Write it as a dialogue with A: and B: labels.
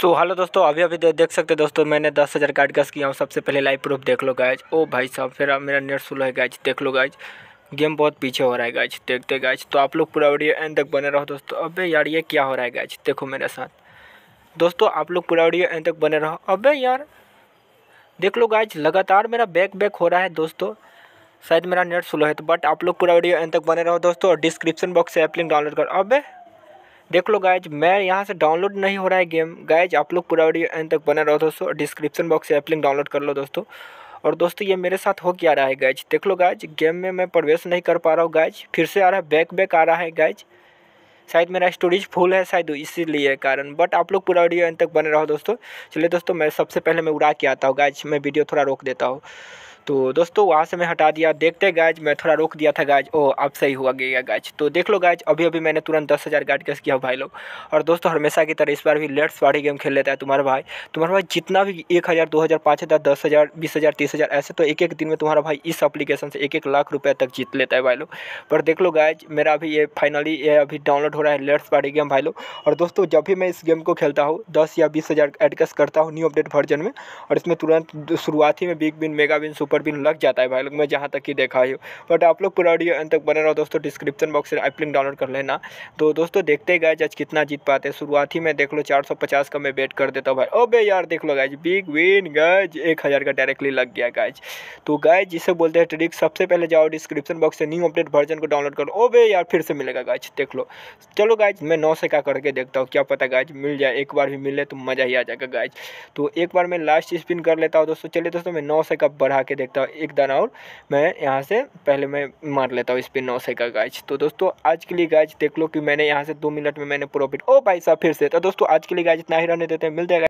A: so hello दोस्तों अभी अभी दे, देख सकते दोस्तों मैंने दस हज़ार कार्ड एडगस किया हूँ सबसे पहले लाइव प्रूफ देख लो गायज ओ भाई साहब फिर मेरा नेट स्लो है गायज देख लो गायज गेम बहुत पीछे हो रहा है गाइज देखते गायज तो आप लोग पूरा वीडियो एंड तक बने रहो दोस्तों अबे यार ये क्या हो रहा है गायज देखो मेरे साथ दोस्तों आप लोग पूरा वीडियो एंड तक बने रहो अबे यार देख लो गायज लगातार मेरा बैक बैक हो रहा है दोस्तों शायद मेरा नेट स्लो है तो बट आप लोग पूरा वीडियो एंड तक बने रहो दोस्तों और डिस्क्रिप्शन बॉक्स से ऐप लिंक डाउनलोड करो अबे देख लो गायज मैं यहाँ से डाउनलोड नहीं हो रहा है गेम गायज आप लोग पूरा वीडियो एंड तक बना रहो दोस्तों डिस्क्रिप्शन बॉक्स से एप्लिंग लिंक डाउनलोड कर लो दोस्तों और दोस्तों ये मेरे साथ हो क्या रहा है गैज देख लो गायज गेम में मैं प्रवेश नहीं कर पा रहा हूँ गायज फिर से आ रहा है बैक बैक आ रहा है गाइज शायद मेरा स्टोरेज फुल है शायद इसीलिए कारण बट आप लोग पूरा वीडियो एंड तक बने रहो दोस्तों चलिए दोस्तों मैं सबसे पहले मैं उड़ा के आता हूँ गायज मैं वीडियो थोड़ा रोक देता हूँ तो दोस्तों वहाँ से मैं हटा दिया देखते गाइज मैं थोड़ा रोक दिया था गाइज ओ अब सही हुआ गया गाइज तो देख लो गाइज अभी अभी मैंने तुरंत दस हज़ार गाइड कैस किया भाई लोग और दोस्तों हमेशा की तरह इस बार भी लेट्स वाड़ी गेम खेल लेता है तुम्हारा भाई तुम्हारा भाई जितना भी एक हज़ार दो हज़ार पाँच हज़ार दस हज़ार बीस हज़ार तीस हज़ार ऐसे तो एक एक दिन में तुम्हारा भाई इस अपलीकेशन से एक एक लाख रुपये तक जीत लेता है भाई लोग पर देख लो गाइज मेरा अभी ये फाइनली ये अभी डाउनलोड हो रहा है लेट्स वाडी गेम भाई लोग और दोस्तों जब भी मैं इस गेम को खेलता हूँ दस या बीस हज़ार करता हूँ न्यू अपडेट वर्जन में और इसमें तुरंत शुरुआती में big win mega win super पर भी लग जाता है भाई लोग मैं जहाँ तक ही देखा ही बट आप लोग पूरा ऑडियो अंत तक बने रहो दोस्तों डिस्क्रिप्शन बॉक्स से ऐप डाउनलोड कर लेना तो दोस्तों देखते गए आज कितना जीत पाते हैं शुरुआत ही में देख लो चार सौ पचास का मैं बेट कर देता हूँ भाई ओबे यार देख लो गाइज बिग विन गज एक का डायरेक्टली लग गया गाइज तो गाय जिसे बोलते हैं ट्रिक सबसे पहले जाओ डिस्क्रिप्शन बॉक्स से न्यू अपडेट वर्जन को डाउनलोड करो ओबे यार फिर से मिलेगा गाइज देख लो चलो गाइज मैं नौ से का करके देखता हूँ क्या पता गाइज मिल जाए एक बार भी मिले तो मज़ा ही आ जाएगा गाइज तो एक बार मैं लास्ट स्पिन कर लेता हूँ दोस्तों चलिए दोस्तों मैं नौ से का बढ़ा के देख देखता हूँ एक दाना और मैं यहाँ से पहले मैं मार लेता हूँ इस पर नौ सौ का गाज तो दोस्तों आज के लिए गाज देख लो कि मैंने यहाँ से दो मिनट में मैंने प्रॉफिट ओ भाई साहब फिर से तो दोस्तों आज के लिए गाज इतना ही रहने देते हैं मिल जाएगा